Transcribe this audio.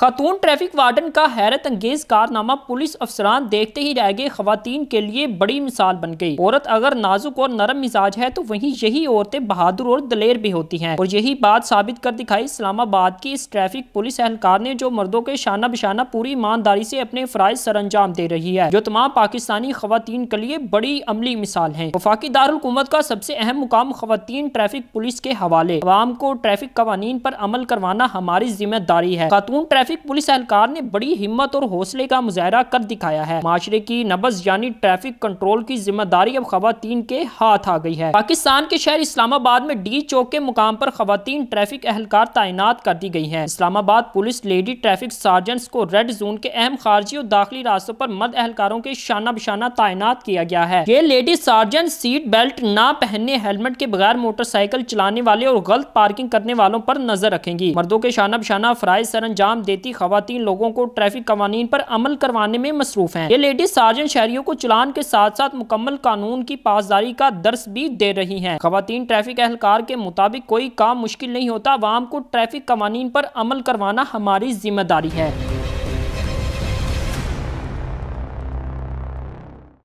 खातून traffic warden का हैरत अंगेज कारनामा पुलिस अफसरान देखते ही रह गए खातन के लिए बड़ी मिसाल बन गई औरत अगर नाजुक और नरम मिजाज है तो वहीं यही औरतें बहादुर और दलेर भी होती हैं और यही बात साबित कर दिखाई इस्लामाबाद की इस ट्रैफिक पुलिस एहलकार ने जो मर्दों के शाना बिशाना पूरी ईमानदारी से अपने फराज सर अंजाम दे रही है जो तमाम पाकिस्तानी खातन के लिए बड़ी अमली मिसाल है वफाकी दारकूमत का सबसे अहम मुकाम खातन ट्रैफिक पुलिस के हवाले आवाम को ट्रैफिक कवानीन पर अमल करवाना हमारी जिम्मेदारी है खातून ट्रैफिक ट्रैफिक पुलिस एहलकार ने बड़ी हिम्मत और हौसले का मुजाहरा कर दिखाया है माशरे की नबज यानी ट्रैफिक कंट्रोल की जिम्मेदारी अब खातन के हाथ आ गई है पाकिस्तान के शहर इस्लामाबाद में डी चौक के मुकाम पर खातन ट्रैफिक एहलकार तैनात कर दी गई है Islamabad police lady traffic sergeants को रेड जोन के अहम खारजी और दाखिली रास्तों पर मर्द एहलकारों के शाना बिशाना तैनात किया गया है ये लेडी सार्जेंट सीट बेल्ट न पहनने हेलमेट के बगैर मोटरसाइकिल चलाने वाले और गलत पार्किंग करने वालों पर नजर रखेंगी मर्दों के शाना बिशाना फ्राइज सर अंजाम दे देती खातन लोगों को ट्रैफिक कवानी पर अमल करवाने में मसरूफ है ये लेडीज सार्जन शहरियों को चलान के साथ साथ मुकम्मल कानून की पासदारी का दर्स भी दे रही है खातन ट्रैफिक एहलकार के मुताबिक कोई काम मुश्किल नहीं होता आवाम को ट्रैफिक कवानी पर अमल करवाना हमारी जिम्मेदारी है